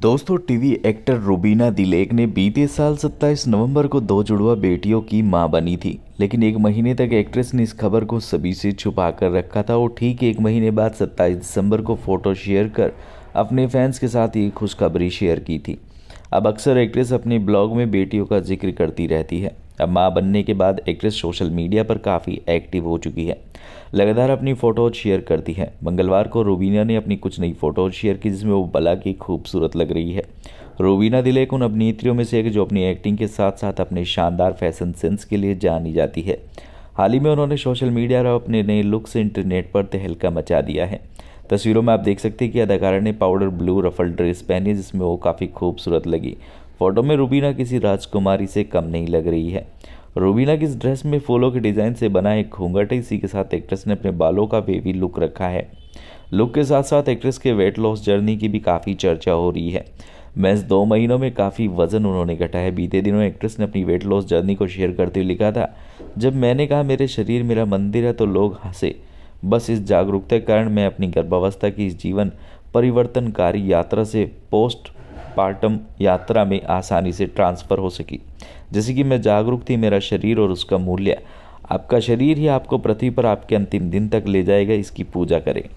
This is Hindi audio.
दोस्तों टीवी एक्टर रूबीना दिलेक ने बीते साल 27 नवंबर को दो जुड़वा बेटियों की मां बनी थी लेकिन एक महीने तक एक्ट्रेस ने इस खबर को सभी से छुपा कर रखा था और ठीक एक महीने बाद 27 दिसंबर को फोटो शेयर कर अपने फैंस के साथ ये खुशखबरी शेयर की थी अब अक्सर एक्ट्रेस अपने ब्लॉग में बेटियों का जिक्र करती रहती है अब माँ बनने के बाद एक्ट्रेस सोशल मीडिया पर काफ़ी एक्टिव हो चुकी है लगातार अपनी फ़ोटोज शेयर करती है मंगलवार को रोबीना ने अपनी कुछ नई फ़ोटोज शेयर की जिसमें वो बला की खूबसूरत लग रही है रोबीना दिलेक उन अभिनेत्रियों में से एक जो अपनी एक्टिंग के साथ साथ अपने शानदार फैशन सेंस के लिए जानी जाती है हाल ही में उन्होंने सोशल मीडिया और अपने नए लुक से इंटरनेट पर तहलका मचा दिया है तस्वीरों में आप देख सकते हैं कि अदाकारा ने पाउडर ब्लू रफल ड्रेस पहनी जिसमें वो काफ़ी खूबसूरत लगी फोटो में रूबीना किसी राजकुमारी से कम नहीं लग रही है रूबीना की इस ड्रेस में फूलों के डिज़ाइन से बना एक घूंघट है इसी के साथ एक्ट्रेस ने अपने बालों का बेबी लुक रखा है लुक के साथ साथ एक्ट्रेस के वेट लॉस जर्नी की भी काफ़ी चर्चा हो रही है मैं दो महीनों में काफ़ी वजन उन्होंने घटा है बीते दिनों एक्ट्रेस ने अपनी वेट लॉस जर्नी को शेयर करते हुए लिखा था जब मैंने कहा मेरे शरीर मेरा मंदिर है तो लोग हंसे बस इस जागरूकता के कारण मैं अपनी गर्भावस्था की इस जीवन परिवर्तनकारी यात्रा से पोस्ट पार्टम यात्रा में आसानी से ट्रांसफ़र हो सकी जैसे कि मैं जागरूक थी मेरा शरीर और उसका मूल्य आपका शरीर ही आपको पृथ्वी पर आपके अंतिम दिन तक ले जाएगा इसकी पूजा करें